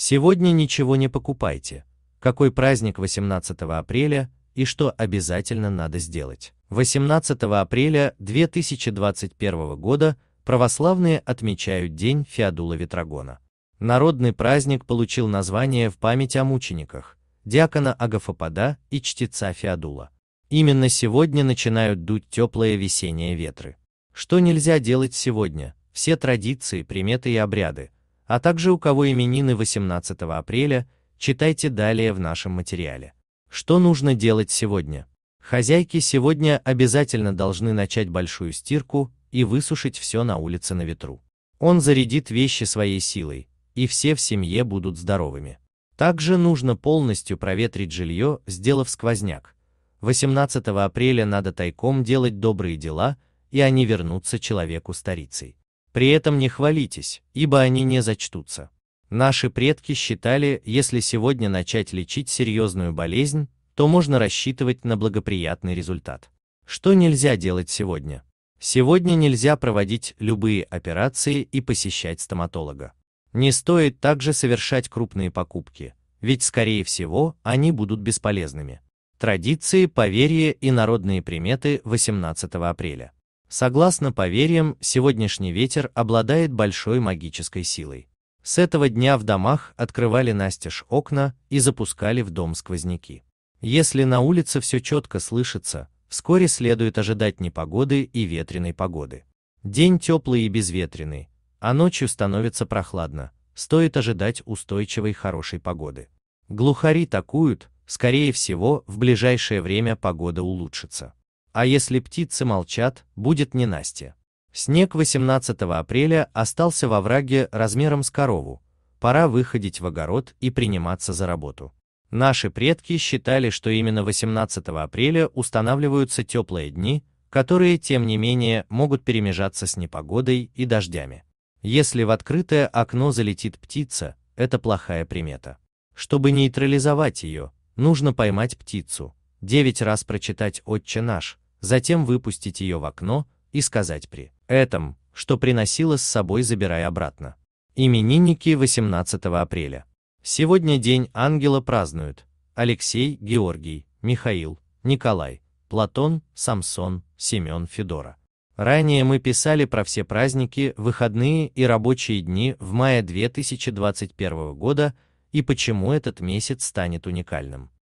Сегодня ничего не покупайте. Какой праздник 18 апреля и что обязательно надо сделать? 18 апреля 2021 года православные отмечают День Феодула Ветрогона. Народный праздник получил название в память о мучениках, диакона Агафопада и чтеца Феодула. Именно сегодня начинают дуть теплые весенние ветры. Что нельзя делать сегодня? Все традиции, приметы и обряды – а также у кого именины 18 апреля, читайте далее в нашем материале. Что нужно делать сегодня? Хозяйки сегодня обязательно должны начать большую стирку и высушить все на улице на ветру. Он зарядит вещи своей силой, и все в семье будут здоровыми. Также нужно полностью проветрить жилье, сделав сквозняк. 18 апреля надо тайком делать добрые дела, и они вернутся человеку старицей. При этом не хвалитесь, ибо они не зачтутся. Наши предки считали, если сегодня начать лечить серьезную болезнь, то можно рассчитывать на благоприятный результат. Что нельзя делать сегодня? Сегодня нельзя проводить любые операции и посещать стоматолога. Не стоит также совершать крупные покупки, ведь, скорее всего, они будут бесполезными. Традиции, поверья и народные приметы 18 апреля. Согласно поверьям, сегодняшний ветер обладает большой магической силой. С этого дня в домах открывали настежь окна и запускали в дом сквозняки. Если на улице все четко слышится, вскоре следует ожидать непогоды и ветреной погоды. День теплый и безветренный, а ночью становится прохладно, стоит ожидать устойчивой хорошей погоды. Глухари такуют, скорее всего, в ближайшее время погода улучшится а если птицы молчат, будет не Настя. Снег 18 апреля остался во враге размером с корову. Пора выходить в огород и приниматься за работу. Наши предки считали, что именно 18 апреля устанавливаются теплые дни, которые, тем не менее, могут перемежаться с непогодой и дождями. Если в открытое окно залетит птица, это плохая примета. Чтобы нейтрализовать ее, нужно поймать птицу, 9 раз прочитать «Отче наш», затем выпустить ее в окно и сказать при этом, что приносила с собой забирай обратно. Именинники 18 апреля. Сегодня День Ангела празднуют Алексей, Георгий, Михаил, Николай, Платон, Самсон, Семен, Федора. Ранее мы писали про все праздники, выходные и рабочие дни в мае 2021 года и почему этот месяц станет уникальным.